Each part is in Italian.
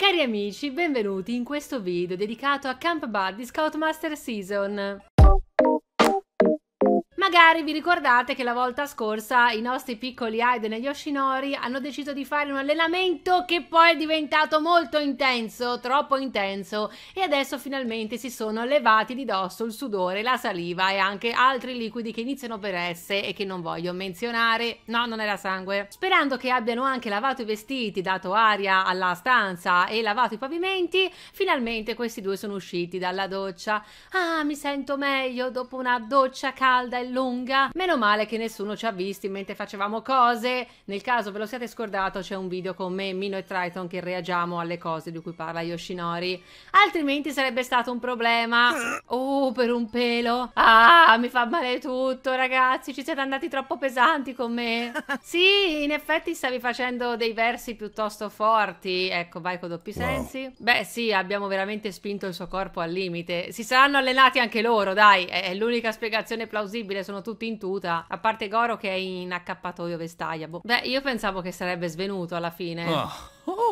Cari amici, benvenuti in questo video dedicato a Camp Buddy Scoutmaster Season. Magari vi ricordate che la volta scorsa i nostri piccoli Aiden e Yoshinori hanno deciso di fare un allenamento che poi è diventato molto intenso, troppo intenso, e adesso finalmente si sono levati di dosso il sudore, la saliva e anche altri liquidi che iniziano per S e che non voglio menzionare. No, non era sangue. Sperando che abbiano anche lavato i vestiti, dato aria alla stanza e lavato i pavimenti, finalmente questi due sono usciti dalla doccia. Ah, mi sento meglio dopo una doccia calda e lunga lunga. Meno male che nessuno ci ha visti mentre facevamo cose. Nel caso ve lo siate scordato, c'è un video con me, Mino e Triton che reagiamo alle cose di cui parla Yoshinori. Altrimenti sarebbe stato un problema. Oh, per un pelo. Ah, mi fa male tutto, ragazzi. Ci siete andati troppo pesanti con me. Sì, in effetti stavi facendo dei versi piuttosto forti. Ecco, vai con doppi sensi. Wow. Beh, sì, abbiamo veramente spinto il suo corpo al limite. Si saranno allenati anche loro, dai. È l'unica spiegazione plausibile. Sono tutti tutti in tuta, a parte Goro che è in accappatoio vestaglia. Boh. Beh, io pensavo che sarebbe svenuto alla fine. Oh.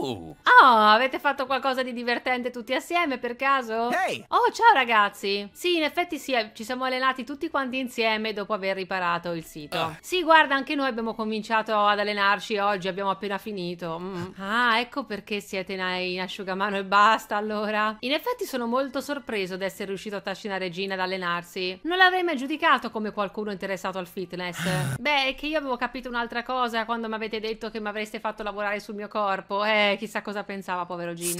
Oh! oh! avete fatto qualcosa di divertente tutti assieme per caso? Hey! Oh, ciao ragazzi! Sì, in effetti sì, eh, ci siamo allenati tutti quanti insieme dopo aver riparato il sito. Uh. Sì, guarda, anche noi abbiamo cominciato ad allenarci oggi, abbiamo appena finito. Mm. Ah, ecco perché siete in asciugamano e basta allora. In effetti sono molto sorpreso di essere riuscito a trascinare Gina ad allenarsi. Non l'avrei mai giudicato come qualcuno interessato al fitness. Ah. Beh, è che io avevo capito un'altra cosa quando mi avete detto che mi avreste fatto lavorare sul mio corpo, eh chissà cosa pensava, povero Gin.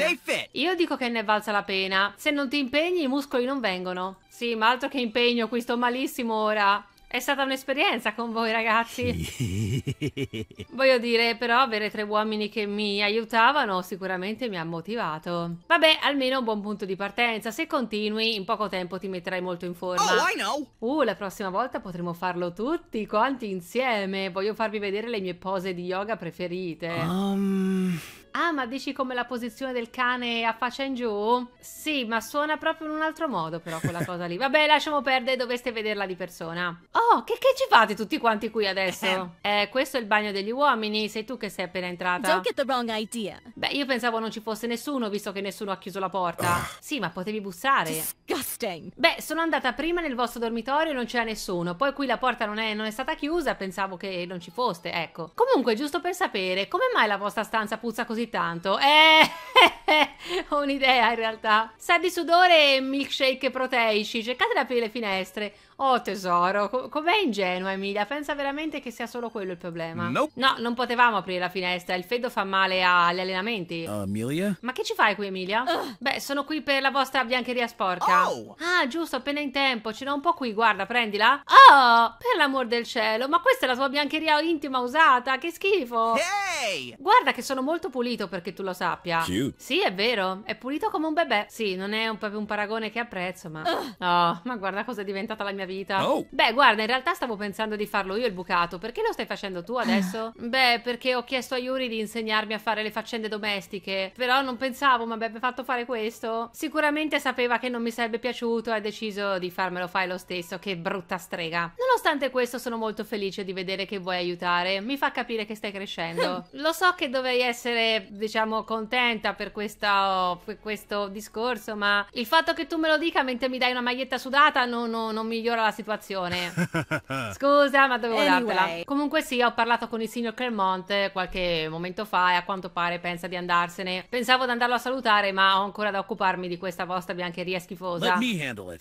Io dico che ne valsa la pena. Se non ti impegni, i muscoli non vengono. Sì, ma altro che impegno, qui sto malissimo ora. È stata un'esperienza con voi ragazzi. Voglio dire, però, avere tre uomini che mi aiutavano sicuramente mi ha motivato. Vabbè, almeno un buon punto di partenza. Se continui, in poco tempo ti metterai molto in forma. Oh, I know! Uh, la prossima volta potremo farlo tutti quanti insieme. Voglio farvi vedere le mie pose di yoga preferite. Um... Ah, ma dici come la posizione del cane a faccia in giù? Sì, ma suona proprio in un altro modo, però, quella cosa lì. Vabbè, lasciamo perdere, dovreste vederla di persona. Oh, che, che ci fate tutti quanti qui adesso? eh, eh questo è il bagno degli uomini, sei tu che sei appena entrata. Don't get the wrong idea. Beh, io pensavo non ci fosse nessuno, visto che nessuno ha chiuso la porta. Ah. sì, ma potevi bussare. Disgusting. Beh, sono andata prima nel vostro dormitorio e non c'era nessuno. Poi qui la porta non è, non è stata chiusa, pensavo che non ci foste, ecco. Comunque, giusto per sapere, come mai la vostra stanza puzza così tanto. Eh, ho un'idea in realtà. Sa di sudore e milkshake proteici, cercate di aprire le finestre. Oh tesoro, com'è ingenua Emilia? Pensa veramente che sia solo quello il problema? Nope. No, non potevamo aprire la finestra, il freddo fa male agli allenamenti. Uh, Emilia? Ma che ci fai qui Emilia? Uh. Beh, sono qui per la vostra biancheria sporca. Oh. Ah, giusto, appena in tempo, ce l'ho un po' qui, guarda, prendila. Oh, per l'amor del cielo, ma questa è la tua biancheria intima usata, che schifo. Hey! Guarda che sono molto pulito perché tu lo sappia. Cute. Sì, è vero, è pulito come un bebè. Sì, non è un, proprio un paragone che apprezzo, ma... Uh. Oh, ma guarda cosa è diventata la mia vita. Oh. Beh, guarda, in realtà stavo pensando di farlo io il bucato. Perché lo stai facendo tu adesso? Ah. Beh, perché ho chiesto a Yuri di insegnarmi a fare le faccende domestiche. Però non pensavo ma avrebbe fatto fare questo. Sicuramente sapeva che non mi sarebbe piaciuto e ha deciso di farmelo fare lo stesso. Che brutta strega. Nonostante questo, sono molto felice di vedere che vuoi aiutare. Mi fa capire che stai crescendo. Ah. lo so che dovrei essere, diciamo, contenta per, questa, per questo discorso, ma il fatto che tu me lo dica mentre mi dai una maglietta sudata non, non, non migliora migliora la situazione. Scusa, ma dovevo anyway. dartela. Comunque sì, ho parlato con il signor Cremont eh, qualche momento fa e a quanto pare pensa di andarsene. Pensavo di andarlo a salutare, ma ho ancora da occuparmi di questa vostra biancheria schifosa.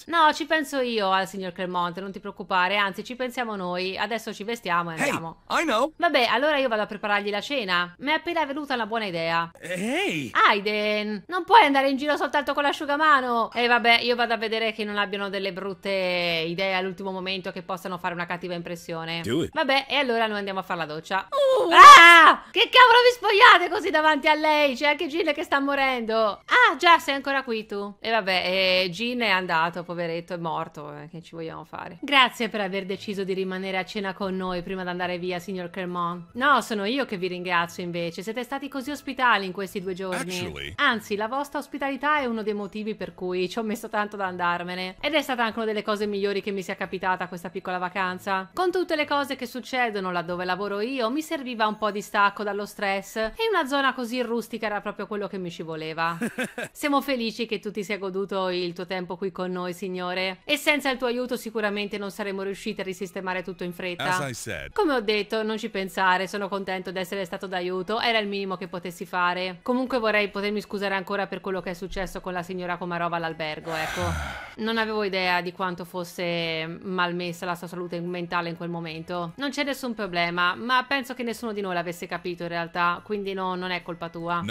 No, ci penso io al signor Cremont, non ti preoccupare, anzi ci pensiamo noi. Adesso ci vestiamo e andiamo. Hey, Vabbè, allora io vado a preparargli la cena. Mi è appena venuta una buona idea. Hey. Aiden, non puoi andare in giro soltanto con l'asciugamano. E eh, vabbè, io vado a vedere che non abbiano delle brutte idee succede all'ultimo momento che possano fare una cattiva impressione. Vabbè, e allora noi andiamo a fare la doccia. Uh, ah! Che cavolo vi spogliate così davanti a lei? C'è anche Gin che sta morendo. Ah, già, sei ancora qui tu. E vabbè, eh, Gin è andato, poveretto, è morto. Eh, che ci vogliamo fare? Grazie per aver deciso di rimanere a cena con noi prima di andare via, signor Cremont. No, sono io che vi ringrazio invece. Siete stati così ospitali in questi due giorni. Actually... Anzi, la vostra ospitalità è uno dei motivi per cui ci ho messo tanto da andarmene. Ed è stata anche una delle cose migliori che mi mi sia capitata questa piccola vacanza. Con tutte le cose che succedono laddove lavoro io, mi serviva un po' di stacco dallo stress e una zona così rustica era proprio quello che mi ci voleva. Siamo felici che tu ti sia goduto il tuo tempo qui con noi, signore, e senza il tuo aiuto sicuramente non saremmo riusciti a risistemare tutto in fretta. Come ho detto, non ci pensare, sono contento di essere stato d'aiuto, era il minimo che potessi fare. Comunque vorrei potermi scusare ancora per quello che è successo con la signora Comarova all'albergo, ecco. Non avevo idea di quanto fosse malmessa la sua salute mentale in quel momento. Non c'è nessun problema, ma penso che nessuno di noi l'avesse capito in realtà, quindi no, non è colpa tua.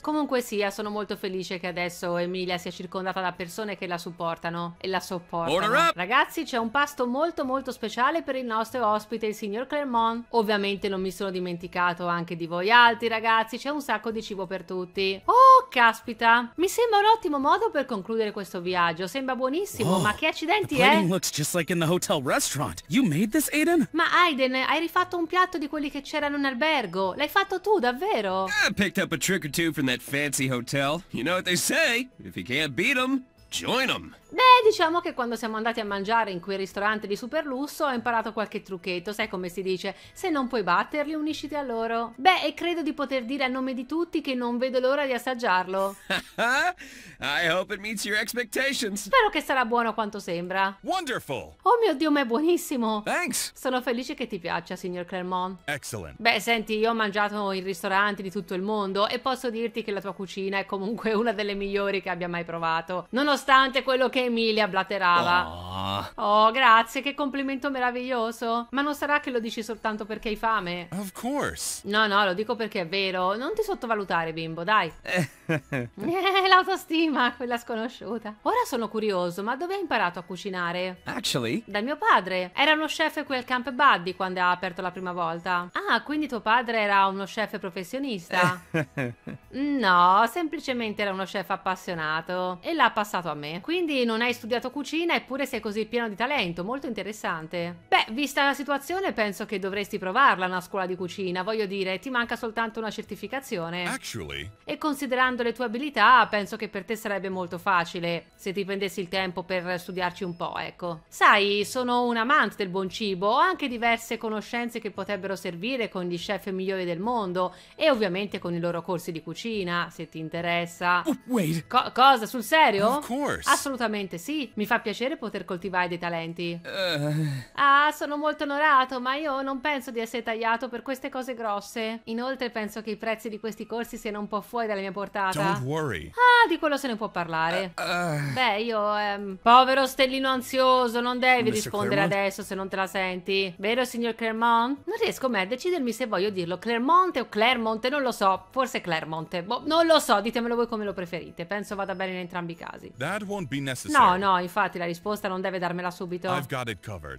Comunque sia, sono molto felice che adesso Emilia sia circondata da persone che la supportano e la sopportano. Ragazzi, c'è un pasto molto molto speciale per il nostro ospite, il signor Clermont. Ovviamente non mi sono dimenticato anche di voi altri, ragazzi, c'è un sacco di cibo per tutti. Oh, caspita! Mi sembra un ottimo modo per concludere questo viaggio, sembra buonissimo, oh, ma che accidenti è? Everything looks just like in the hotel restaurant. You made this, Aiden? Ma Aiden, hai rifatto un piatto di quelli che c'erano in albergo. L'hai fatto tu, davvero? I picked up a trick or two from that fancy hotel. You know what they say? If you can't beat them, join them. Beh, diciamo che quando siamo andati a mangiare in quel ristorante di super lusso ho imparato qualche trucchetto, sai come si dice? Se non puoi batterli, unisciti a loro. Beh, e credo di poter dire a nome di tutti che non vedo l'ora di assaggiarlo. Spero che sarà buono quanto sembra. Wonderful. Oh mio Dio, ma è buonissimo. Thanks. Sono felice che ti piaccia, signor Clermont. Excellent. Beh, senti, io ho mangiato in ristoranti di tutto il mondo e posso dirti che la tua cucina è comunque una delle migliori che abbia mai provato. Nonostante quello che anche Emilia blaterava. Oh. oh, grazie, che complimento meraviglioso. Ma non sarà che lo dici soltanto perché hai fame? Of course. No, no, lo dico perché è vero. Non ti sottovalutare, bimbo, dai. Eh. Eh, l'autostima, quella sconosciuta. Ora sono curioso, ma dove hai imparato a cucinare? Actually, dal mio padre. Era uno chef qui al Camp Buddy quando ha aperto la prima volta. Ah, quindi tuo padre era uno chef professionista? no, semplicemente era uno chef appassionato e l'ha passato a me. Quindi non hai studiato cucina eppure sei così pieno di talento, molto interessante. Beh, vista la situazione penso che dovresti provarla una scuola di cucina, voglio dire, ti manca soltanto una certificazione. Actually... E considerando le tue abilità, penso che per te sarebbe molto facile se ti prendessi il tempo per studiarci un po', ecco. Sai, sono un amante del buon cibo, ho anche diverse conoscenze che potrebbero servire con gli chef migliori del mondo e ovviamente con i loro corsi di cucina, se ti interessa. Oh, wait. Co cosa, sul serio? Of course. Assolutamente assolutamente sì. Mi fa piacere poter coltivare dei talenti. Uh. Ah, sono molto onorato, ma io non penso di essere tagliato per queste cose grosse. Inoltre penso che i prezzi di questi corsi siano un po' fuori dalla mia portata. Don't worry. Ah, di quello se ne può parlare. Uh, uh. Beh, io... Ehm, povero stellino ansioso, non devi Mr. rispondere Claremont? adesso se non te la senti. Vero, signor Clermont? Non riesco mai a decidermi se voglio dirlo Claremont o Claremont, non lo so. Forse Claremont. Boh, non lo so, ditemelo voi come lo preferite. Penso vada bene in entrambi i casi. That won't be necessary. No, no, infatti la risposta non deve darmela subito.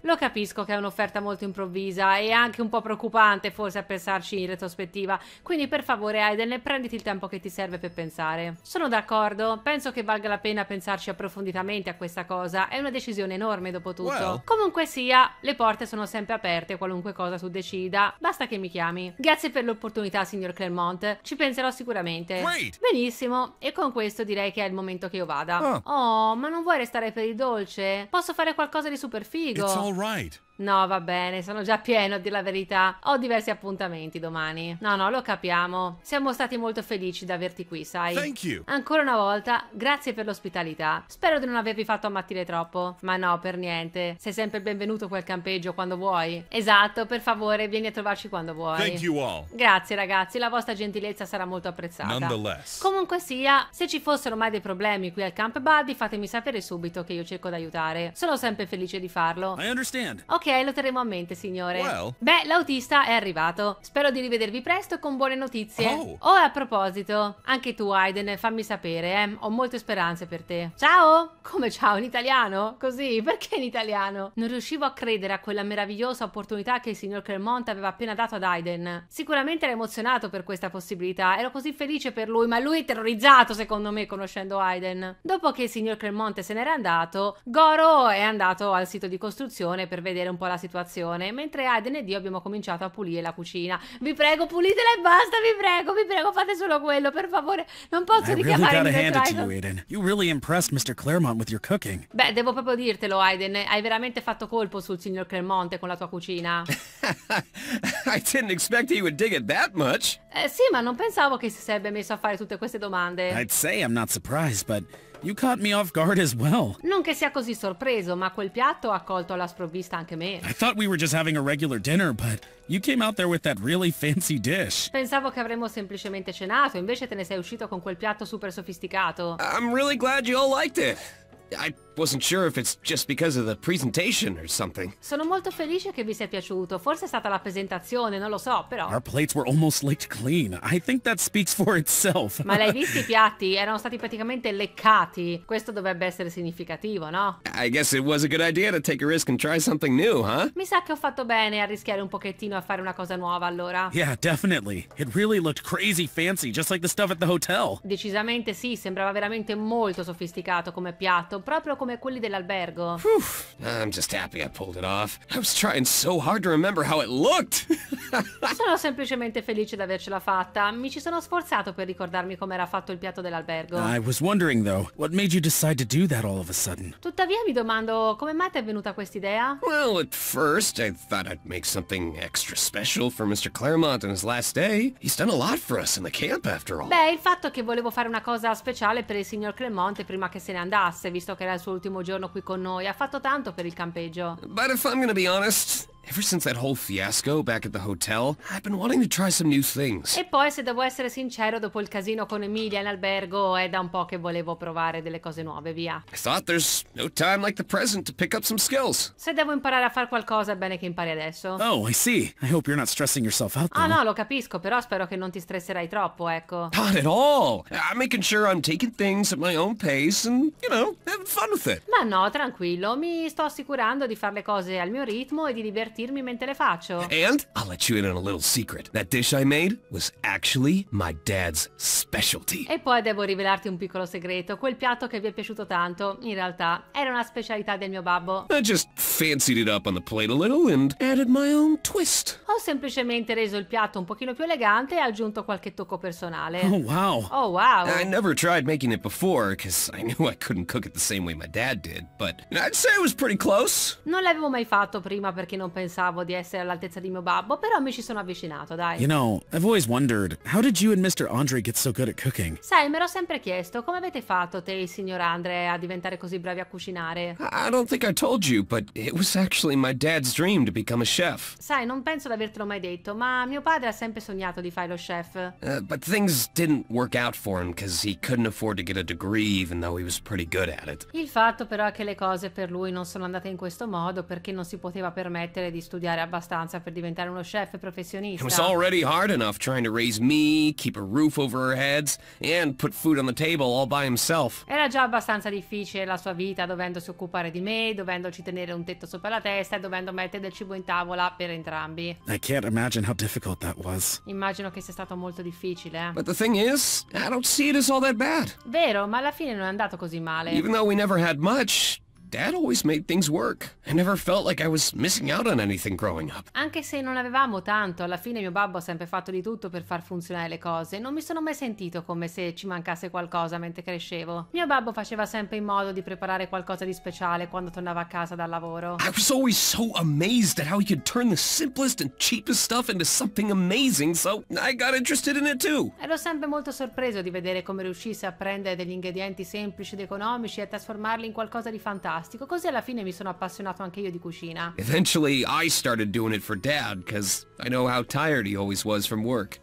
Lo capisco che è un'offerta molto improvvisa e anche un po' preoccupante forse a pensarci in retrospettiva, quindi per favore Aiden, prenditi il tempo che ti serve per pensare. Sono d'accordo, penso che valga la pena pensarci approfonditamente a questa cosa, è una decisione enorme dopo tutto. Well. Comunque sia, le porte sono sempre aperte, qualunque cosa tu decida, basta che mi chiami. Grazie per l'opportunità, signor Clermont, ci penserò sicuramente. Great. Benissimo, e con questo direi che è il momento che io vada. Oh, oh ma non non vuoi restare per il dolce? Posso fare qualcosa di super figo. It's all right. No, va bene, sono già pieno di la verità. Ho diversi appuntamenti domani. No, no, lo capiamo. Siamo stati molto felici di averti qui, sai. Thank you. Ancora una volta, grazie per l'ospitalità. Spero di non avervi fatto ammattire troppo. Ma no, per niente. Sei sempre benvenuto a al campeggio quando vuoi. Esatto, per favore, vieni a trovarci quando vuoi. Thank you all. Grazie ragazzi, la vostra gentilezza sarà molto apprezzata. Nonetheless. Comunque sia, se ci fossero mai dei problemi qui al Camp Buddy, fatemi sapere subito che io cerco di aiutare. Sono sempre felice di farlo. I understand. Ok, lo terremo a mente, signore. Well. Beh, l'autista è arrivato. Spero di rivedervi presto con buone notizie. Oh. oh, a proposito, anche tu, Aiden, fammi sapere, eh. Ho molte speranze per te. Ciao! Come ciao, in italiano? Così, perché in italiano? Non riuscivo a credere a quella meravigliosa opportunità che il signor Cremont aveva appena dato ad Aiden. Sicuramente era emozionato per questa possibilità, ero così felice per lui, ma lui è terrorizzato, secondo me, conoscendo Aiden. Dopo che il signor Cremont se n'era andato, Goro è andato al sito di costruzione per vedere un po' la situazione, mentre Aiden ed io abbiamo cominciato a pulire la cucina. Vi prego, pulitela e basta, vi prego, vi prego, fate solo quello, per favore. Non posso richiamare really Mr. You really Beh, devo proprio dirtelo, Aiden, hai veramente fatto colpo sul signor Clermont con la tua cucina. I didn't expect he would dig it that much. Eh, sì, ma non pensavo che si sarebbe messo a fare tutte queste domande. I'd say I'm not surprised, but Well. Non che sia così sorpreso, ma quel piatto ha colto alla sprovvista anche me. We dinner, really Pensavo che avremmo semplicemente cenato, invece te ne sei uscito con quel piatto super sofisticato. I'm really glad you all liked it. I Wasn't sure if it's just because of the presentation or something. Sono molto felice che vi sia piaciuto. Forse è stata la presentazione, non lo so, però. Our plates were almost licked clean. I think that speaks for itself. Ma l'hai visto i piatti? Erano stati praticamente leccati. Questo dovrebbe essere significativo, no? I guess it was a good idea to take a risk and try something new, huh? Mi sa che ho fatto bene a rischiare un pochettino a fare una cosa nuova, allora. Yeah, definitely. It really looked crazy fancy, just like the stuff at the hotel. Decisamente sì, sembrava veramente molto sofisticato come piatto, proprio come quelli dell'albergo. I'm just happy I pulled it off. I was trying so hard to remember how it looked. sono semplicemente felice di avercela fatta. Mi ci sono sforzato per ricordarmi com'era fatto il piatto dell'albergo. I was wondering though, what made you decide to do that all of a sudden? Tuttavia mi domando come mai ti è venuta quest'idea? Well, at first I thought I'd make something extra special for Mr. Claremont on his last day. He's done a lot for us in the camp after all. Beh, il fatto che volevo fare una cosa speciale per il signor Clemonte prima che se ne andasse, visto che era il suo suo ultimo giorno qui con noi. Ha fatto tanto per il campeggio. But if I'm gonna be honest, Ever since that whole fiasco back at the hotel, I've been wanting to try some new things. E poi, se devo essere sincero, dopo il casino con Emilia in albergo, è da un po' che volevo provare delle cose nuove, via. I thought there's no time like the present to pick up some skills. Se devo imparare a fare qualcosa, è bene che impari adesso. Oh, I see. I hope you're not stressing yourself out. Ah, though. Ah, no, lo capisco, però spero che non ti stresserai troppo, ecco. Not at all. I'm making sure I'm taking things at my own pace and, you know, having fun with it. Ma no, tranquillo, mi sto assicurando di fare le cose al mio ritmo e di divertirmi divertirmi mentre le faccio. And I'll let you in on a little secret. That dish I made was actually my dad's specialty. E poi devo rivelarti un piccolo segreto. Quel piatto che vi è piaciuto tanto, in realtà, era una specialità del mio babbo. I just fancied it up on the plate a little and added my own twist. Ho semplicemente reso il piatto un pochino più elegante e aggiunto qualche tocco personale. Oh wow. Oh wow. I never tried making it before because I knew I couldn't cook it the same way my dad did, but I'd say it was pretty close. Non l'avevo mai fatto prima perché non pensavo pensavo di essere all'altezza di mio babbo, però mi ci sono avvicinato, dai. You know, I've always wondered, how did you and Mr. Andre get so good at cooking? Sai, me l'ho sempre chiesto, come avete fatto te e il signor Andre a diventare così bravi a cucinare? I don't think I told you, but it was actually my dad's dream to become a chef. Sai, non penso di avertelo mai detto, ma mio padre ha sempre sognato di fare lo chef. Uh, but things didn't work out for him because he couldn't afford to get a degree even though he was pretty good at it. Il fatto però è che le cose per lui non sono andate in questo modo perché non si poteva permettere di studiare abbastanza per diventare uno chef professionista. It was already hard enough trying to raise me, keep a roof over our heads and put food on the table all by himself. Era già abbastanza difficile la sua vita dovendosi occupare di me, dovendoci tenere un tetto sopra la testa e dovendo mettere del cibo in tavola per entrambi. I can't imagine how difficult that was. Immagino che sia stato molto difficile. But the thing is, I don't see it as all that bad. Vero, ma alla fine non è andato così male. Even though we never had much, Dad always made things work. I never felt like I was missing out on anything growing up. Anche se non avevamo tanto, alla fine mio babbo ha sempre fatto di tutto per far funzionare le cose. Non mi sono mai sentito come se ci mancasse qualcosa mentre crescevo. Mio babbo faceva sempre in modo di preparare qualcosa di speciale quando tornava a casa dal lavoro. I was always so amazed at how he could turn the simplest and cheapest stuff into something amazing, so I got interested in it too. Ero sempre molto sorpreso di vedere come riuscisse a prendere degli ingredienti semplici ed economici e a trasformarli in qualcosa di fantastico fantastico. Così alla fine mi sono appassionato anche io di cucina. Eventually I started doing it for dad cuz e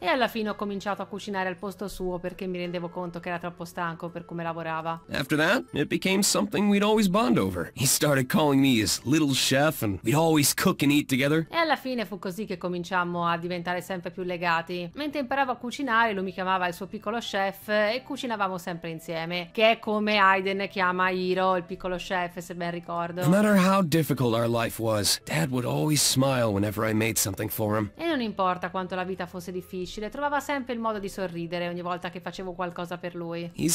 alla fine ho cominciato a cucinare al posto suo perché mi rendevo conto che era troppo stanco per come lavorava. After that, it became something we'd always bond over. He started calling me his little chef and we'd always cook and eat together. E alla fine fu così che cominciammo a diventare sempre più legati. Mentre imparavo a cucinare, lui mi chiamava il suo piccolo chef e cucinavamo sempre insieme, che è come Aiden chiama Hiro, il piccolo chef, se ben ricordo. No matter how difficult our life was, Dad would always smile whenever I made something for him. E non importa quanto la vita fosse difficile, trovava sempre il modo di sorridere ogni volta che facevo qualcosa per lui. Ed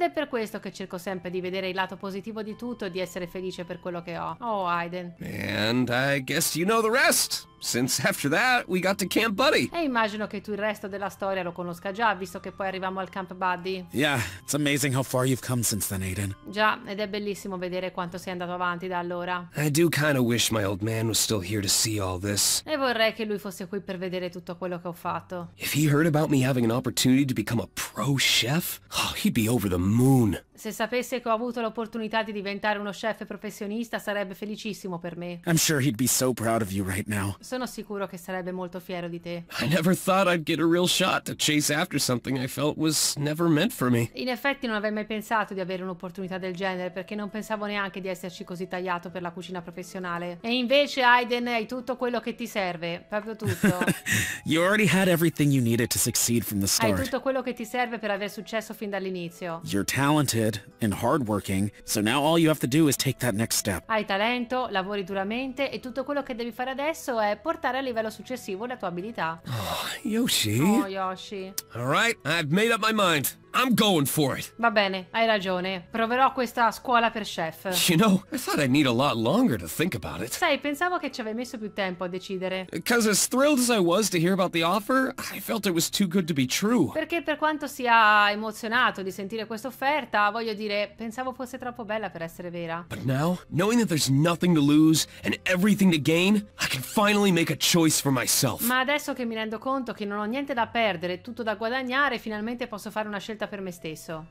è per questo che cerco sempre di vedere il lato positivo di tutto e di essere felice per quello che ho. Oh, Aiden. And I guess you know the rest. Since after that, we got to Camp Buddy. E immagino che tu il resto della storia lo conosca già, visto che poi arriviamo al Camp Buddy. Yeah, it's amazing how far you've come since then, Aiden. Già, ed è bellissimo vedere quanto sei andato avanti da allora. I do kind of wish my old man was still here to see all this. E vorrei che lui fosse qui per vedere tutto quello che ho fatto. If he heard about me having an opportunity to become a pro chef, oh, he'd be over the moon. Se sapesse che ho avuto l'opportunità di diventare uno chef professionista, sarebbe felicissimo per me. I'm sure he'd be so proud of you right now. Sono sicuro che sarebbe molto fiero di te. I never thought I'd get a real shot to chase after something I felt was never meant for me. In effetti non avrei mai pensato di avere un'opportunità del genere perché non pensavo neanche di esserci così tagliato per la cucina professionale. E invece Aiden hai tutto quello che ti serve, proprio tutto. you already had everything you needed to succeed from the start. Hai tutto quello che ti serve per aver successo fin dall'inizio. You're talented and hardworking, so now all you have to do is take that next step. Hai talento, lavori duramente e tutto quello che devi fare adesso è portare a livello successivo la tua abilità. Oh, Yoshi. Oh, Yoshi. All right, I've made up my mind. I'm going for it. Va bene, hai ragione. Proverò questa scuola per chef. You know, I thought I'd need a lot longer to think about it. Sai, pensavo che ci avrei messo più tempo a decidere. Because as thrilled as I was to hear about the offer, I felt it was too good to be true. Perché per quanto sia emozionato di sentire questa offerta, voglio dire, pensavo fosse troppo bella per essere vera. But now, knowing that there's nothing to lose and everything to gain, I can finally make a choice for myself. Ma adesso che mi rendo conto che non ho niente da perdere, e tutto da guadagnare, finalmente posso fare una scelta vita per me stesso.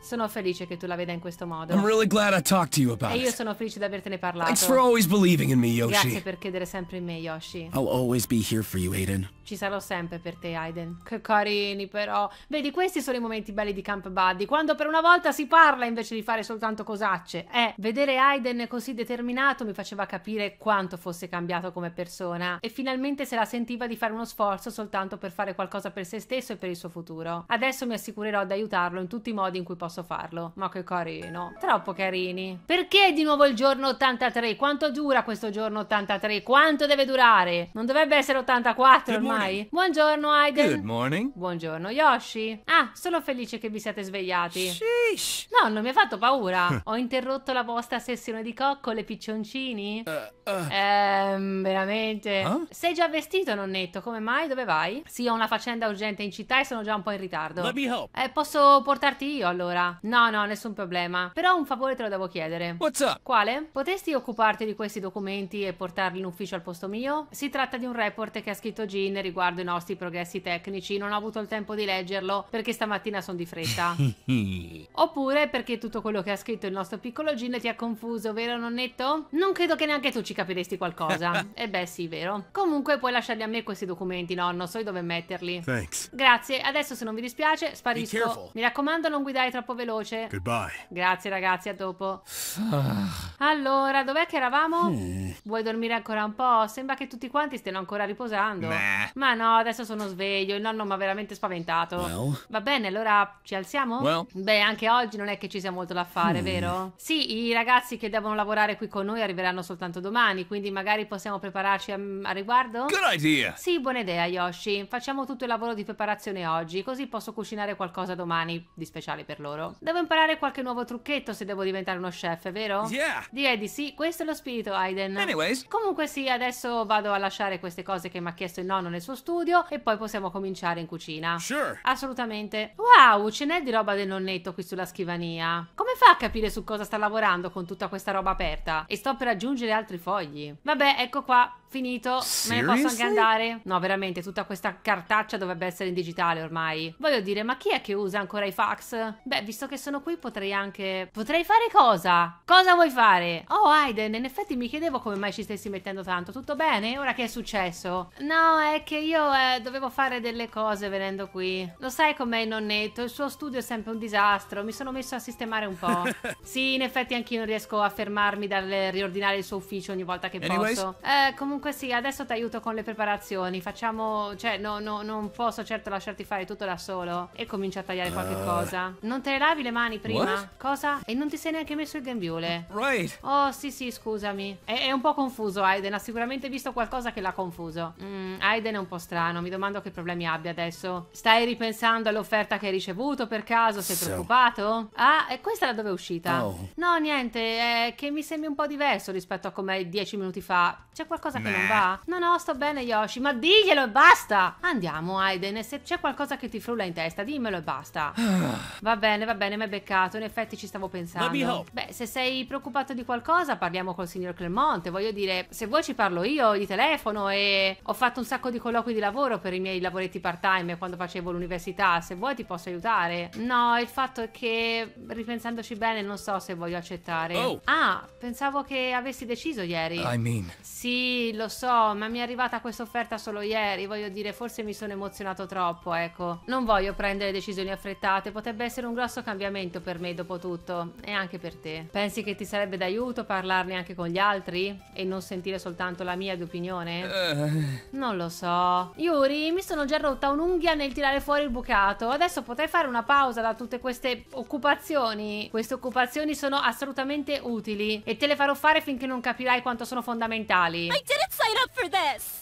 Sono felice che tu la veda in questo modo. Really e io sono felice di avertene parlato. Me, Grazie per credere sempre in me, Yoshi. You, Ci sarò sempre per te, Aiden. Che carini, però. Vedi, questi sono i momenti belli di Camp Buddy, quando per una volta si parla invece di fare soltanto cosacce. Eh, vedere Aiden così determinato mi faceva capire quanto fosse cambiato come persona e finalmente se la sentiva di fare uno sforzo soltanto per fare qualcosa per se stesso e per il suo futuro. Adesso Adesso mi assicurerò di aiutarlo in tutti i modi in cui posso farlo. Ma che carino. Troppo carini. Perché di nuovo il giorno 83? Quanto dura questo giorno 83? Quanto deve durare? Non dovrebbe essere 84 ormai? Buongiorno Aiden. Good morning. Buongiorno Yoshi. Ah, sono felice che vi siate svegliati. Sheesh. No, non mi ha fatto paura. Ho interrotto la vostra sessione di coccole, piccioncini. Uh, uh. Ehm, veramente. Huh? Eh? Sei già vestito, nonnetto. Come mai? Dove vai? Sì, ho una faccenda urgente in città e sono già un po' in ritardo d'accordo. Eh, posso portarti io allora? No, no, nessun problema. Però un favore te lo devo chiedere. What's up? Quale? Potresti occuparti di questi documenti e portarli in ufficio al posto mio? Si tratta di un report che ha scritto Gin riguardo i nostri progressi tecnici. Non ho avuto il tempo di leggerlo perché stamattina sono di fretta. Oppure perché tutto quello che ha scritto il nostro piccolo Gin ti ha confuso, vero nonnetto? Non credo che neanche tu ci capiresti qualcosa. e eh beh, sì, vero. Comunque puoi lasciarli a me questi documenti, nonno. So dove metterli. Thanks. Grazie. Adesso se non vi dispiace dispiace, sparisco. Mi raccomando, non guidare troppo veloce. Goodbye. Grazie, ragazzi, a dopo. Ah. allora, dov'è che eravamo? Vuoi dormire ancora un po'? Sembra che tutti quanti stiano ancora riposando. Nah. Ma no, adesso sono sveglio. Il nonno mi ha veramente spaventato. Well. Va bene, allora ci alziamo? Well. Beh, anche oggi non è che ci sia molto da fare, hmm. vero? Sì, i ragazzi che devono lavorare qui con noi arriveranno soltanto domani, quindi magari possiamo prepararci a, a riguardo? Good idea! Sì, buona idea, Yoshi. Facciamo tutto il lavoro di preparazione oggi, così posso cucinare qualcosa domani di speciale per loro. Devo imparare qualche nuovo trucchetto se devo diventare uno chef, vero? Yeah. Direi di sì, questo è lo spirito, Aiden. Anyways. Comunque sì, adesso vado a lasciare queste cose che mi ha chiesto il nonno nel suo studio e poi possiamo cominciare in cucina. Sure. Assolutamente. Wow, ce n'è di roba del nonnetto qui sulla scrivania. Come fa a capire su cosa sta lavorando con tutta questa roba aperta? E sto per aggiungere altri fogli. Vabbè, ecco qua finito, me ne posso anche andare. No, veramente, tutta questa cartaccia dovrebbe essere in digitale ormai. Voglio dire, ma chi è che usa ancora i fax? Beh, visto che sono qui potrei anche... Potrei fare cosa? Cosa vuoi fare? Oh, Aiden, in effetti mi chiedevo come mai ci stessi mettendo tanto. Tutto bene? Ora che è successo? No, è che io eh, dovevo fare delle cose venendo qui. Lo sai com'è il nonnetto? Il suo studio è sempre un disastro. Mi sono messo a sistemare un po'. sì, in effetti anch'io non riesco a fermarmi dal riordinare il suo ufficio ogni volta che Anyways. posso. Eh, comunque comunque sì, adesso ti aiuto con le preparazioni. Facciamo, cioè, no, no, non posso certo lasciarti fare tutto da solo. E comincia a tagliare qualche uh. cosa. Non te le lavi le mani prima? What? Cosa? E non ti sei neanche messo il gambiule. Right. Oh, sì, sì, scusami. È, è un po' confuso, Aiden. Ha sicuramente visto qualcosa che l'ha confuso. Mm, Aiden è un po' strano. Mi domando che problemi abbia adesso. Stai ripensando all'offerta che hai ricevuto per caso? Sei so. preoccupato? Ah, e questa da dove è uscita? Oh. No, niente. È che mi sembri un po' diverso rispetto a come dieci minuti fa. C'è qualcosa che che non va? No, no, sto bene, Yoshi, ma diglielo e basta. Andiamo, Aiden, se c'è qualcosa che ti frulla in testa, dimmelo e basta. va bene, va bene, mi hai beccato. In effetti ci stavo pensando. Beh, se sei preoccupato di qualcosa, parliamo col signor Clermonte. Voglio dire, se vuoi ci parlo io di telefono e ho fatto un sacco di colloqui di lavoro per i miei lavoretti part-time quando facevo l'università. Se vuoi ti posso aiutare. No, il fatto è che ripensandoci bene non so se voglio accettare. Oh. Ah, pensavo che avessi deciso ieri. I mean. Sì, lo so, ma mi è arrivata questa offerta solo ieri, voglio dire, forse mi sono emozionato troppo, ecco. Non voglio prendere decisioni affrettate, potrebbe essere un grosso cambiamento per me dopo tutto, e anche per te. Pensi che ti sarebbe d'aiuto parlarne anche con gli altri? E non sentire soltanto la mia di opinione? Uh. Non lo so. Yuri, mi sono già rotta un'unghia nel tirare fuori il bucato, adesso potrei fare una pausa da tutte queste occupazioni. Queste occupazioni sono assolutamente utili, e te le farò fare finché non capirai quanto sono fondamentali. Hai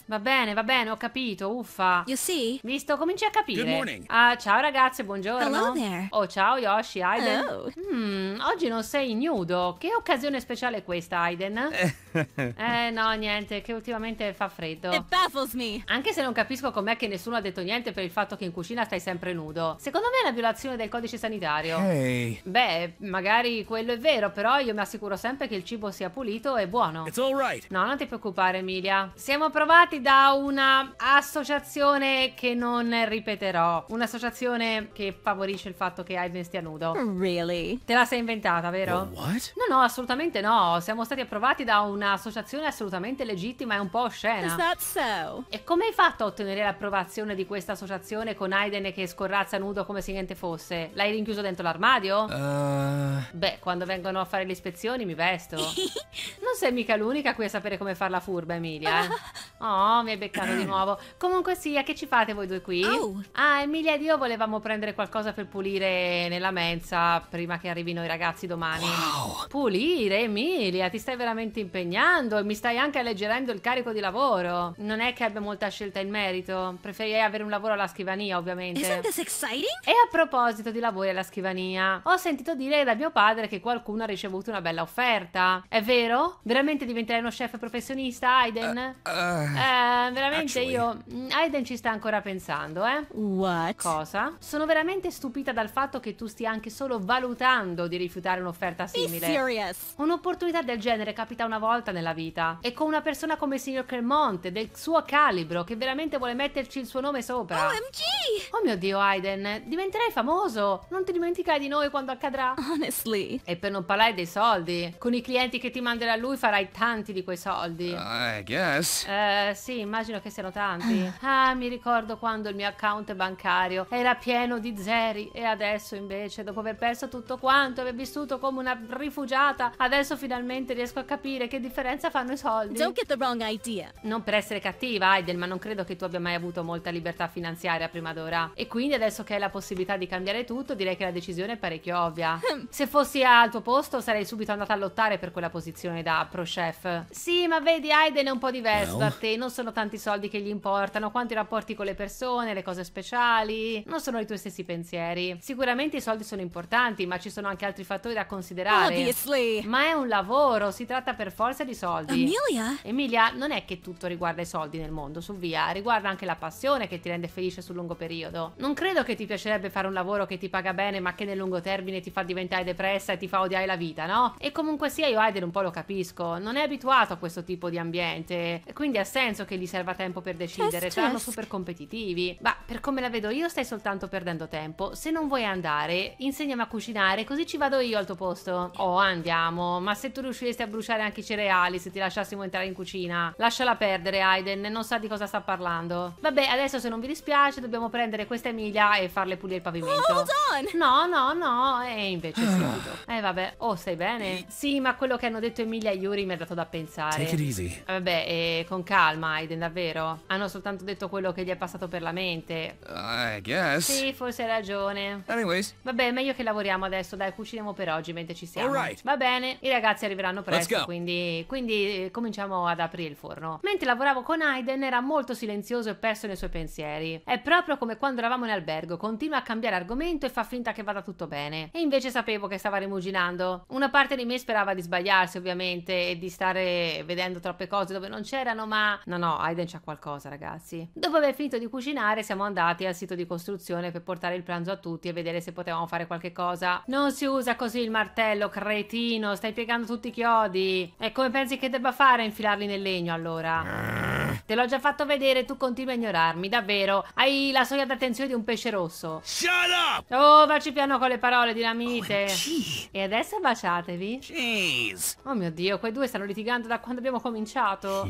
Va bene, va bene, ho capito, uffa. You see? Visto, cominci a capire. Ah, ciao ragazze, buongiorno. Oh, ciao Yoshi, Aiden. Oh. Mm, oggi non sei nudo. Che occasione speciale è questa, Aiden? eh, no, niente, che ultimamente fa freddo. It baffles me. Anche se non capisco com'è che nessuno ha detto niente per il fatto che in cucina stai sempre nudo. Secondo me è una violazione del codice sanitario. Hey. Beh, magari quello è vero, però io mi assicuro sempre che il cibo sia pulito e buono. It's all right. No, non ti preoccupare, mi famiglia. Siamo approvati da una associazione che non ripeterò. Un'associazione che favorisce il fatto che Aiden stia nudo. Oh, really? Te la sei inventata, vero? Oh, what? No, no, assolutamente no. Siamo stati approvati da un'associazione assolutamente legittima e un po' oscena. Is that so? E come hai fatto a ottenere l'approvazione di questa associazione con Aiden che scorrazza nudo come se niente fosse? L'hai rinchiuso dentro l'armadio? Uh... Beh, quando vengono a fare le ispezioni mi vesto. non sei mica l'unica qui a sapere come far la furba, Emilia, eh. Oh, mi hai beccato di nuovo. Comunque sia, che ci fate voi due qui? Oh. Ah, Emilia ed io volevamo prendere qualcosa per pulire nella mensa prima che arrivino i ragazzi domani. Wow. Pulire, Emilia, ti stai veramente impegnando e mi stai anche alleggerendo il carico di lavoro. Non è che abbia molta scelta in merito. Preferirei avere un lavoro alla scrivania, ovviamente. Isn't this exciting? E a proposito di lavori alla scrivania, ho sentito dire da mio padre che qualcuno ha ricevuto una bella offerta. È vero? Veramente diventerai uno chef professionista? Hai Aiden. Uh, eh, uh, eh, eh, veramente actually. io. Aiden ci sta ancora pensando, eh? What? Cosa? Sono veramente stupita dal fatto che tu stia anche solo valutando di rifiutare un'offerta simile. Be serious. Un'opportunità del genere capita una volta nella vita. E con una persona come il signor Cremonte, del suo calibro, che veramente vuole metterci il suo nome sopra. OMG! Oh mio dio, Aiden, diventerai famoso. Non ti dimenticherai di noi quando accadrà. Honestly. E per non parlare dei soldi, con i clienti che ti manderà lui farai tanti di quei soldi. Uh, guess. Eh, sì, immagino che siano tanti. Ah, mi ricordo quando il mio account bancario era pieno di zeri e adesso invece, dopo aver perso tutto quanto e aver vissuto come una rifugiata, adesso finalmente riesco a capire che differenza fanno i soldi. Don't get the wrong idea. Non per essere cattiva, Aiden, ma non credo che tu abbia mai avuto molta libertà finanziaria prima d'ora. E quindi adesso che hai la possibilità di cambiare tutto, direi che la decisione è parecchio ovvia. Hm. Se fossi al tuo posto, sarei subito andata a lottare per quella posizione da pro chef. Sì, ma vedi, Aiden. Bene, un po' diverso no. da te, non sono tanti soldi che gli importano, quanto i rapporti con le persone, le cose speciali, non sono i tuoi stessi pensieri. Sicuramente i soldi sono importanti, ma ci sono anche altri fattori da considerare. Obviously. Ma è un lavoro, si tratta per forza di soldi. Emilia? Emilia, non è che tutto riguarda i soldi nel mondo, su via, riguarda anche la passione che ti rende felice sul lungo periodo. Non credo che ti piacerebbe fare un lavoro che ti paga bene, ma che nel lungo termine ti fa diventare depressa e ti fa odiare la vita, no? E comunque sia, io Aider un po' lo capisco, non è abituato a questo tipo di ambiente niente. Quindi ha senso che gli serva tempo per decidere. Saranno super competitivi. Ma per come la vedo io, stai soltanto perdendo tempo. Se non vuoi andare, insegnami a cucinare, così ci vado io al tuo posto. Oh, andiamo. Ma se tu riusciresti a bruciare anche i cereali se ti lasciassimo entrare in cucina, lasciala perdere, Aiden. Non sa di cosa sta parlando. Vabbè, adesso se non vi dispiace, dobbiamo prendere questa Emilia e farle pulire il pavimento. Hold oh, on! No, no, no. E invece sì. Eh, vabbè. Oh, stai bene? Sì, ma quello che hanno detto Emilia e Yuri mi ha dato da pensare. Take it easy. Vabbè, Vabbè, eh, con calma, Aiden, davvero. Hanno soltanto detto quello che gli è passato per la mente. Eh, I guess. Sì, forse hai ragione. Anyways. Vabbè, meglio che lavoriamo adesso, dai, cuciniamo per oggi mentre ci siamo. Right. Va bene, i ragazzi arriveranno presto, quindi, quindi eh, cominciamo ad aprire il forno. Mentre lavoravo con Aiden era molto silenzioso e perso nei suoi pensieri. È proprio come quando eravamo in albergo, continua a cambiare argomento e fa finta che vada tutto bene. E invece sapevo che stava rimuginando. Una parte di me sperava di sbagliarsi, ovviamente, e di stare vedendo troppe cose dove non c'erano, ma no, no, Aiden c'ha qualcosa, ragazzi. Dopo aver finito di cucinare, siamo andati al sito di costruzione per portare il pranzo a tutti e vedere se potevamo fare qualche cosa. Non si usa così il martello, cretino, stai piegando tutti i chiodi. E come pensi che debba fare a infilarli nel legno allora? Te l'ho già fatto vedere, tu continui a ignorarmi, davvero. Hai la soglia d'attenzione di un pesce rosso. Shut up! Oh, vacci piano con le parole, dinamite. OMG. Oh, e adesso baciatevi. Jeez. Oh mio Dio, quei due stanno litigando da quando abbiamo cominciato passato.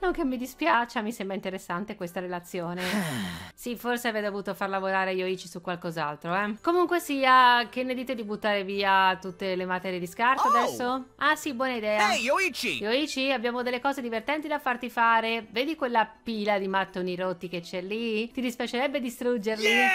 non che mi dispiaccia, mi sembra interessante questa relazione. Ah. sì, forse avrei dovuto far lavorare Yoichi su qualcos'altro, eh. Comunque sia, che ne dite di buttare via tutte le materie di scarto oh! adesso? Ah sì, buona idea. Ehi, hey, Yoichi! Yoichi, abbiamo delle cose divertenti da farti fare. Vedi quella pila di mattoni rotti che c'è lì? Ti dispiacerebbe distruggerli? Yeah!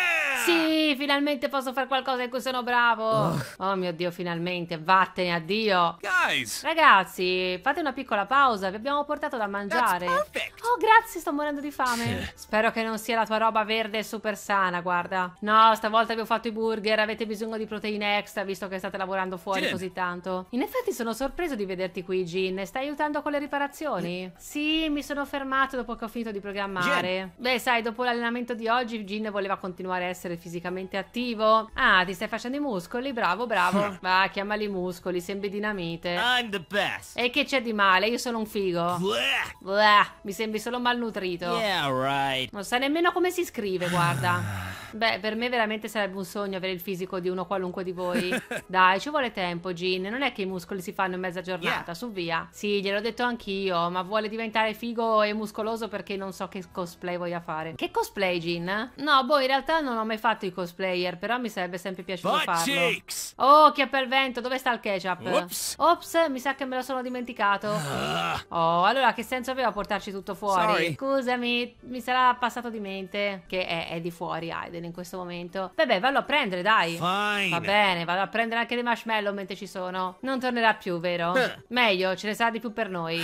Sì, finalmente posso fare qualcosa in cui sono bravo. Oh, oh mio Dio, finalmente, vattene, addio. Guys! Ragazzi, fate una piccola pausa pausa, vi abbiamo portato da mangiare. Oh, grazie, sto morendo di fame. Spero che non sia la tua roba verde e super sana, guarda. No, stavolta vi ho fatto i burger, avete bisogno di proteine extra visto che state lavorando fuori Jin. così tanto. In effetti sono sorpreso di vederti qui, Jin. Stai aiutando con le riparazioni? Sì, mi sono fermato dopo che ho finito di programmare. Jin. Beh, sai, dopo l'allenamento di oggi Jin voleva continuare a essere fisicamente attivo. Ah, ti stai facendo i muscoli? Bravo, bravo. Hm. Va, chiamali muscoli, sembri dinamite. I'm the best. E che c'è di male? Io sono un un figo. Bleh. Bleh. Mi sembri solo malnutrito. Yeah, right. Non sa nemmeno come si scrive, guarda. Ah. Beh, per me veramente sarebbe un sogno avere il fisico di uno qualunque di voi. Dai, ci vuole tempo, Gin. Non è che i muscoli si fanno in mezza giornata, yeah. su via. Sì, gliel'ho detto anch'io, ma vuole diventare figo e muscoloso perché non so che cosplay voglia fare. Che cosplay, Gin? No, boh, in realtà non ho mai fatto i cosplayer, però mi sarebbe sempre piaciuto But farlo. Cheeks. Oh, chiappa il vento, dove sta il ketchup? Ops, mi sa che me lo sono dimenticato. Ah. Oh, allora che senso aveva portarci tutto fuori? Sorry. Scusami, mi sarà passato di mente che è, è di fuori Aiden in questo momento. Vabbè, vallo a prendere, dai. Fine. Va bene, vado a prendere anche dei marshmallow mentre ci sono. Non tornerà più, vero? Eh. Meglio, ce ne sarà di più per noi.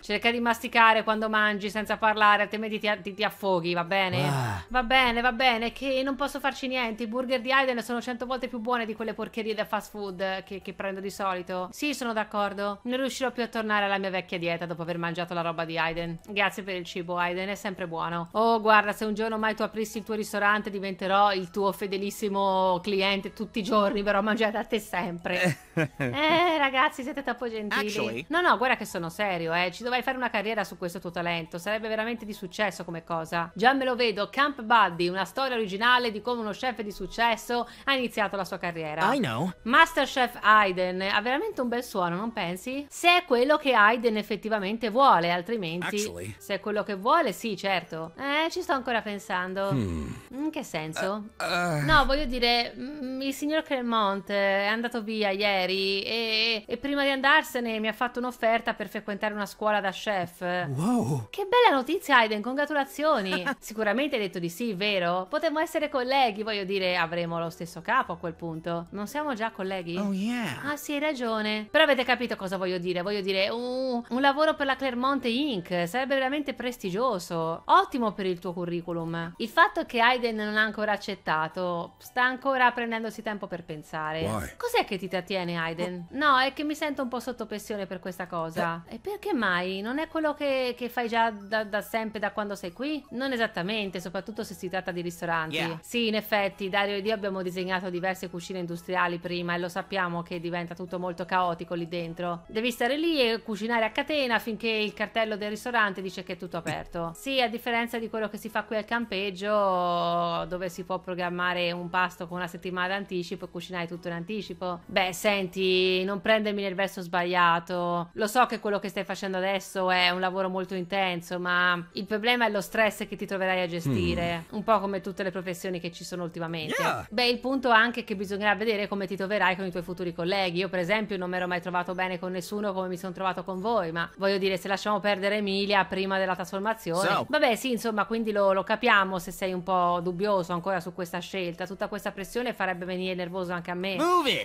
Cerca di masticare quando mangi senza parlare, altrimenti ti, ti, ti affoghi, va bene? Ah. Va bene, va bene, che non posso farci niente. I burger di Aiden sono cento volte più buoni di quelle porcherie da fast food che, che prendo di solito. Sì, sono d'accordo. Non riuscirò più a tornare alla mia vecchia vecchia dieta dopo aver mangiato la roba di Aiden. Grazie per il cibo, Aiden, è sempre buono. Oh, guarda, se un giorno mai tu aprissi il tuo ristorante, diventerò il tuo fedelissimo cliente tutti i giorni, però mangiare da te sempre. eh, ragazzi, siete troppo gentili. Actually. No, no, guarda che sono serio, eh. Ci dovrai fare una carriera su questo tuo talento. Sarebbe veramente di successo come cosa. Già me lo vedo, Camp Buddy, una storia originale di come uno chef di successo ha iniziato la sua carriera. I know. Masterchef Aiden, ha veramente un bel suono, non pensi? Se è quello che Aiden effettivamente vuole, altrimenti Actually. se è quello che vuole, sì, certo. Eh, ci sto ancora pensando. Hmm. In che senso? Uh, uh... No, voglio dire, mm, il signor Cremont è andato via ieri e, e prima di andarsene mi ha fatto un'offerta per frequentare una scuola da chef. Wow! Che bella notizia, Aiden, congratulazioni. Sicuramente hai detto di sì, vero? Potremmo essere colleghi, voglio dire, avremo lo stesso capo a quel punto. Non siamo già colleghi? Oh yeah. Ah sì, hai ragione. Però avete capito cosa voglio dire? Voglio dire, uh, un lavoro per la Clermont Inc. Sarebbe veramente prestigioso. Ottimo per il tuo curriculum. Il fatto che Aiden non ha ancora accettato, sta ancora prendendosi tempo per pensare. Cos'è che ti trattiene, Aiden? No, è che mi sento un po' sotto pressione per questa cosa. Eh. E perché mai? Non è quello che, che fai già da, da, sempre, da quando sei qui? Non esattamente, soprattutto se si tratta di ristoranti. Yeah. Sì, in effetti, Dario ed io abbiamo disegnato diverse cucine industriali prima e lo sappiamo che diventa tutto molto caotico lì dentro. Devi stare lì e cucinare a casa catena finché il cartello del ristorante dice che è tutto aperto. Sì, a differenza di quello che si fa qui al campeggio, dove si può programmare un pasto con una settimana d'anticipo e cucinare tutto in anticipo. Beh, senti, non prendermi nel verso sbagliato. Lo so che quello che stai facendo adesso è un lavoro molto intenso, ma il problema è lo stress che ti troverai a gestire, mm. un po' come tutte le professioni che ci sono ultimamente. Yeah. Beh, il punto anche è che bisognerà vedere come ti troverai con i tuoi futuri colleghi. Io, per esempio, non mi ero mai trovato bene con nessuno come mi sono trovato con voi poi, ma voglio dire, se lasciamo perdere Emilia prima della trasformazione, Ciao. vabbè, sì, insomma, quindi lo, lo, capiamo se sei un po' dubbioso ancora su questa scelta. Tutta questa pressione farebbe venire nervoso anche a me.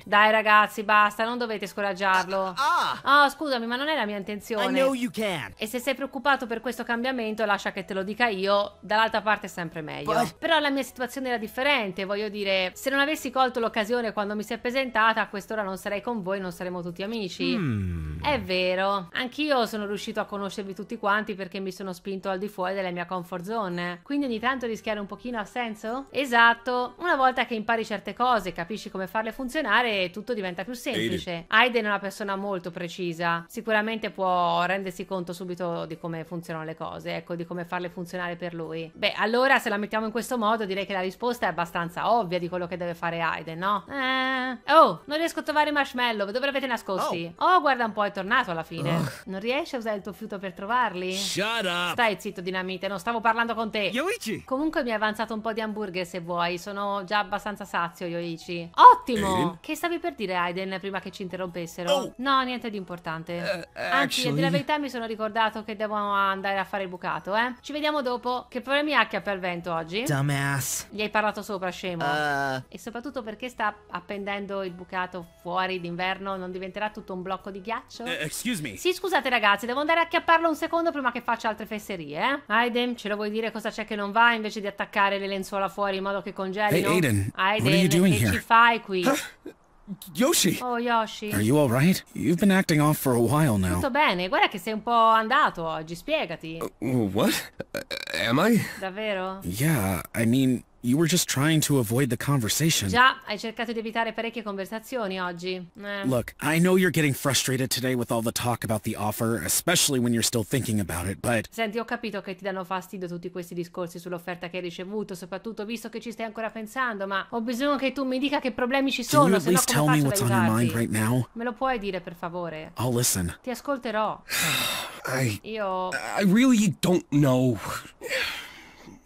Dai, ragazzi, basta, non dovete scoraggiarlo. Ah, oh, scusami, ma non è la mia intenzione. E se sei preoccupato per questo cambiamento, lascia che te lo dica io. Dall'altra parte è sempre meglio. But... Però la mia situazione era differente, voglio dire, se non avessi colto l'occasione quando mi si è presentata, a quest'ora non sarei con voi, non saremmo tutti amici. Mm. È vero, anche anch'io sono riuscito a conoscervi tutti quanti perché mi sono spinto al di fuori della mia comfort zone. Quindi ogni tanto rischiare un pochino ha senso? Esatto, una volta che impari certe cose, e capisci come farle funzionare, tutto diventa più semplice. Aiden è una persona molto precisa, sicuramente può rendersi conto subito di come funzionano le cose, ecco, di come farle funzionare per lui. Beh, allora se la mettiamo in questo modo direi che la risposta è abbastanza ovvia di quello che deve fare Aiden, no? Eh... Oh, non riesco a trovare i marshmallow, dove li avete nascosti? Oh. oh, guarda un po', è tornato alla fine. Oh. Non riesci a usare il tuo fiuto per trovarli? Shut up! Stai zitto, Dinamite, non stavo parlando con te. Yoichi! Comunque mi hai avanzato un po' di hamburger se vuoi, sono già abbastanza sazio, Yoichi. Ottimo! Eh? Che stavi per dire, Aiden, prima che ci interrompessero? Oh. No, niente di importante. Uh, eh, actually... Eh, Anzi, a dire la verità mi sono ricordato che devo andare a fare il bucato, eh. Ci vediamo dopo. Che problemi ha che ha per vento oggi? Dumbass. Gli hai parlato sopra, scemo. Uh... E soprattutto perché sta appendendo il bucato fuori d'inverno, non diventerà tutto un blocco di ghiaccio? Uh, excuse me. Sì, scusa Scusate ragazzi, devo andare a acchiapparlo un secondo prima che faccia altre fesserie, eh? Aiden, ce lo vuoi dire cosa c'è che non va invece di attaccare le lenzuola fuori in modo che congelino? Hey Aiden, Aiden che here? ci fai qui? Huh? Yoshi! Oh, Yoshi. Are you alright? You've been acting off for a while now. Tutto bene, guarda che sei un po' andato oggi, spiegati. Uh, what? Uh, am I? Davvero? Yeah, I mean, You were just trying to avoid the conversation. Già, hai cercato di evitare parecchie conversazioni oggi. Eh. Look, I know you're getting frustrated today with all the talk about the offer, especially when you're still thinking about it, but... Senti, ho capito che ti danno fastidio tutti questi discorsi sull'offerta che hai ricevuto, soprattutto visto che ci stai ancora pensando, ma ho bisogno che tu mi dica che problemi ci sono, se no come faccio ad aiutarti? Right Me lo puoi dire, per favore? I'll listen. Ti ascolterò. I... Io... I really don't know...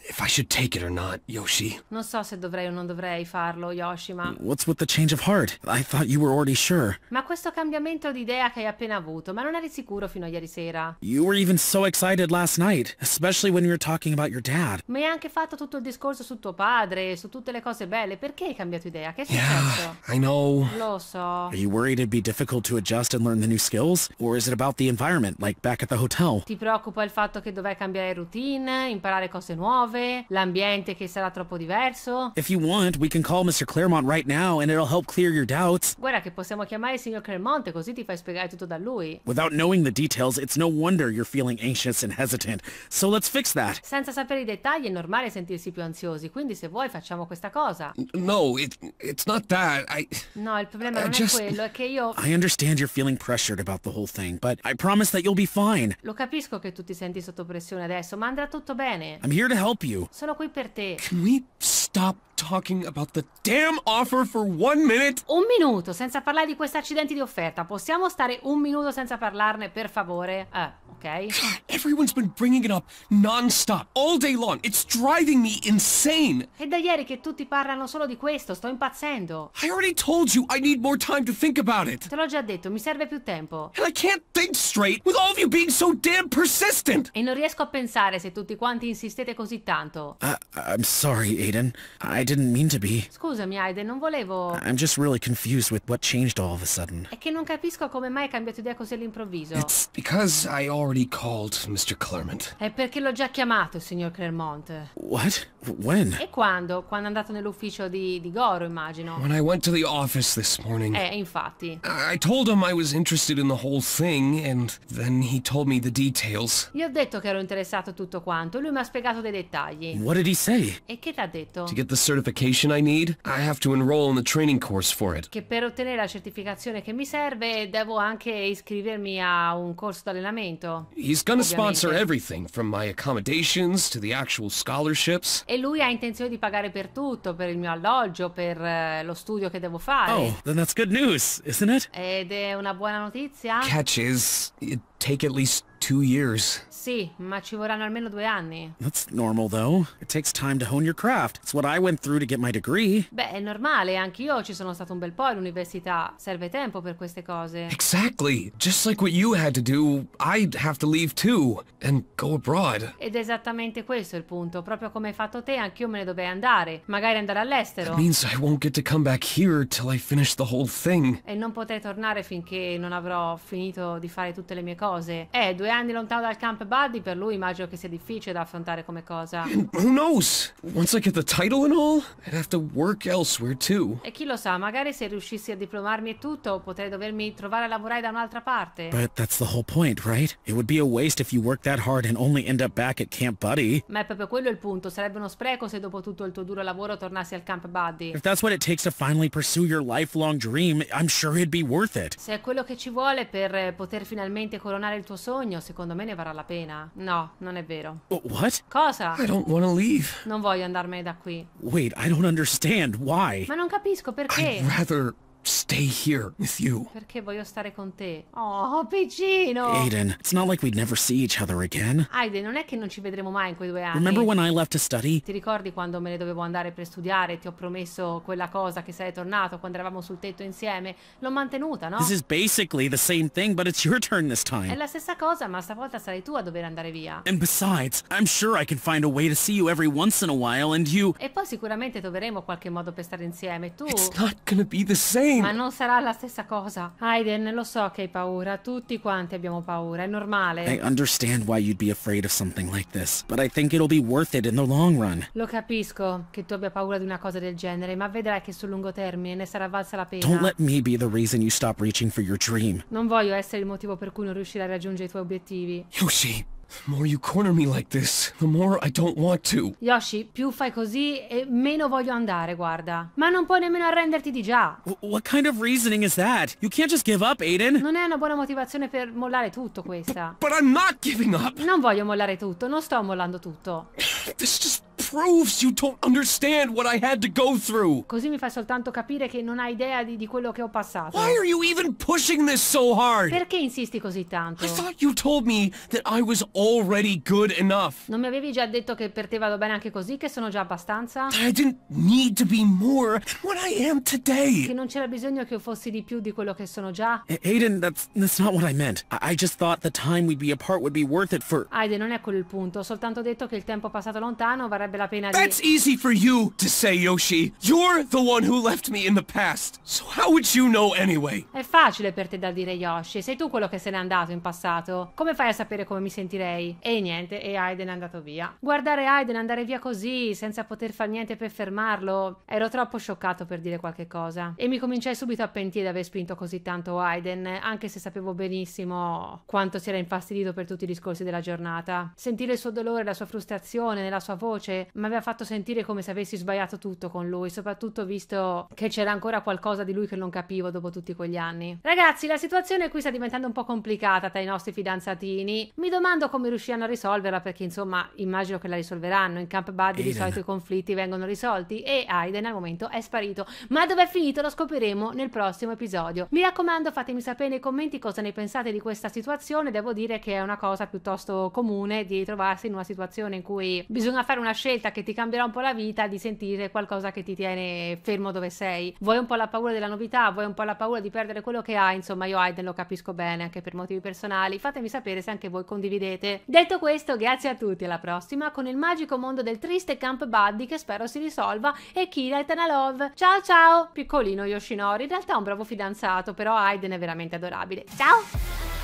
If I should take it or not, Yoshi. Non so se dovrei o non dovrei farlo, Yoshi, ma... What's with the change of heart? I thought you were already sure. Ma questo cambiamento di idea che hai appena avuto, ma non eri sicuro fino a ieri sera. You were even so excited last night, especially when you were talking about your dad. Ma hai anche fatto tutto il discorso su tuo padre, su tutte le cose belle. Perché hai cambiato idea? Che è successo? Yeah, I know. Lo so. Are you worried it'd be difficult to adjust and learn the new skills? Or is it about the environment, like back at the hotel? Ti preoccupa il fatto che dovrai cambiare routine, imparare cose nuove? nuove, l'ambiente che sarà troppo diverso. If you want, we can call Mr. Claremont right now and it'll help clear your doubts. Guarda che possiamo chiamare il signor Claremont così ti fai spiegare tutto da lui. Without knowing the details, it's no wonder you're feeling anxious and hesitant. So let's fix that. Senza sapere i dettagli è normale sentirsi più ansiosi, quindi se vuoi facciamo questa cosa. No, it, it's not that. I No, il problema I non just... è quello, è che io I understand you're feeling pressured about the whole thing, but I promise that you'll be fine. Lo capisco che tu ti senti sotto pressione adesso, ma andrà tutto bene. I'm here to help you you. Sono qui per te. Can we stop talking about the damn offer for one minute? Un minuto senza parlare di questi accidenti di offerta. Possiamo stare un minuto senza parlarne, per favore? Ah okay? everyone's been bringing it up non-stop, all day long. It's driving me insane. È da ieri che tutti parlano solo di questo, sto impazzendo. I already told you I need more time to think about it. Te l'ho già detto, mi serve più tempo. And I can't think straight with all of you being so damn persistent. E non riesco a pensare se tutti quanti insistete così tanto. Uh, I'm sorry, Aiden. I didn't mean to be. Scusami, Aiden, non volevo. I'm just really confused with what changed all of a sudden. È che non capisco come mai hai cambiato idea così all'improvviso. It's because I already already called Mr. Clermont. È perché l'ho già chiamato, signor Clermont. What? When? E quando? Quando è andato nell'ufficio di, di Goro, immagino. When I went to the office this morning. Eh, infatti. I told him I was interested in the whole thing and then he told me the details. Gli ho detto che ero interessato a tutto quanto, lui mi ha spiegato dei dettagli. What did he say? E che ti ha detto? To get the certification I need, I have to enroll in the training course for it. Che per ottenere la certificazione che mi serve devo anche iscrivermi a un corso d'allenamento. He's gonna sponsor everything, from my accommodations to the actual scholarships. E lui ha intenzione di pagare per tutto, per il mio alloggio, per uh, lo studio che devo fare. Oh, then that's good news, isn't it? Ed è una buona notizia? Catch is, it take at least two years. Sì, ma ci vorranno almeno due anni. That's normal though. It takes time to hone your craft. It's what I went through to get my degree. Beh, è normale, anch'io ci sono stato un bel po' all'università. Serve tempo per queste cose. Exactly. Just like what you had to do, I'd have to leave too and go abroad. Ed è esattamente questo il punto. Proprio come hai fatto te, anch'io me ne dovrei andare. Magari andare all'estero. That means I won't get to come back here till I finish the whole thing. E non potrei tornare finché non avrò finito di fare tutte le mie cose cose. Eh, due anni lontano dal camp buddy per lui immagino che sia difficile da affrontare come cosa. Who knows? Once I get the title and all, I'd have to work elsewhere too. E chi lo sa, magari se riuscissi a diplomarmi e tutto, potrei dovermi trovare a lavorare da un'altra parte. But that's the whole point, right? It would be a waste if you work that hard and only end up back at camp buddy. Ma è proprio quello il punto, sarebbe uno spreco se dopo tutto il tuo duro lavoro tornassi al camp buddy. If that's what it takes to finally pursue your lifelong dream, I'm sure it'd be worth it. Se è quello che ci vuole per eh, poter finalmente coronare clonare il tuo sogno, secondo me ne varrà la pena. No, non è vero. What? Cosa? I don't want to leave. Non voglio andarmene da qui. Wait, I don't understand why. Ma non capisco perché. I'd rather stay here with you. Perché voglio stare con te. Oh, piccino. Aiden, it's not like we'd never see each other again. Aiden, non è che non ci vedremo mai in quei due anni. Remember when I left to study? Ti ricordi quando me ne dovevo andare per studiare? Ti ho promesso quella cosa che sei tornato quando eravamo sul tetto insieme. L'ho mantenuta, no? This is basically the same thing, but it's your turn this time. È la stessa cosa, ma stavolta sarai tu a dover andare via. And besides, I'm sure I can find a way to see you every once in a while and you... E poi sicuramente troveremo qualche modo per stare insieme, tu... It's not gonna be the same. Link. Ma non sarà la stessa cosa. Aiden, lo so che hai paura. Tutti quanti abbiamo paura. È normale. I understand why you'd be afraid of something like this, but I think it'll be worth it in the long run. Lo capisco che tu abbia paura di una cosa del genere, ma vedrai che sul lungo termine ne sarà valsa la pena. Don't let me be the reason you stop reaching for your dream. Non voglio essere il motivo per cui non riuscirai a raggiungere i tuoi obiettivi. Yoshi, The more you corner me like this, the more I don't want to. Yoshi, più fai così e meno voglio andare, guarda. Ma non puoi nemmeno arrenderti di già. W what kind of reasoning is that? You can't just give up, Aiden. Non è una buona motivazione per mollare tutto questa. B but I'm not giving up. Non voglio mollare tutto, non sto mollando tutto. This is just proves you don't understand what I had to go through. Così mi fai soltanto capire che non hai idea di, di quello che ho passato. Why are you even pushing this so hard? Perché insisti così tanto? I thought you told me that I was already good enough. Non mi avevi già detto che per te vado bene anche così, che sono già abbastanza? I didn't need to be more than what I am today. Che non c'era bisogno che io fossi di più di quello che sono già. Aiden, that's, that's not what I meant. I, I just thought the time we'd be apart would be worth it for... Aiden, non è quello il punto. Ho soltanto detto che il tempo passato lontano varrebbe la pena That's di... easy for you to say, Yoshi. You're the one who left me in the past. So how would you know anyway? È facile per te da dire, Yoshi. Sei tu quello che se n'è andato in passato. Come fai a sapere come mi sentirei? E niente, e Aiden è andato via. Guardare Aiden andare via così, senza poter fare niente per fermarlo, ero troppo scioccato per dire qualche cosa. E mi cominciai subito a pentire di aver spinto così tanto Aiden, anche se sapevo benissimo quanto si era infastidito per tutti i discorsi della giornata. Sentire il suo dolore, la sua frustrazione nella sua voce mi aveva fatto sentire come se avessi sbagliato tutto con lui, soprattutto visto che c'era ancora qualcosa di lui che non capivo dopo tutti quegli anni. Ragazzi, la situazione qui sta diventando un po' complicata tra i nostri fidanzatini. Mi domando come riusciranno a risolverla perché insomma immagino che la risolveranno. In Camp Buddy di solito i conflitti vengono risolti e Aiden al momento è sparito. Ma dov'è finito lo scopriremo nel prossimo episodio. Mi raccomando fatemi sapere nei commenti cosa ne pensate di questa situazione. Devo dire che è una cosa piuttosto comune di trovarsi in una situazione in cui bisogna fare una scelta scelta che ti cambierà un po' la vita di sentire qualcosa che ti tiene fermo dove sei. Vuoi un po' la paura della novità, vuoi un po' la paura di perdere quello che hai, insomma io Aiden lo capisco bene anche per motivi personali, fatemi sapere se anche voi condividete. Detto questo, grazie a tutti, alla prossima con il magico mondo del triste Camp Buddy che spero si risolva e Kira Eternal Love. Ciao ciao! Piccolino Yoshinori, in realtà è un bravo fidanzato, però Aiden è veramente adorabile. Ciao!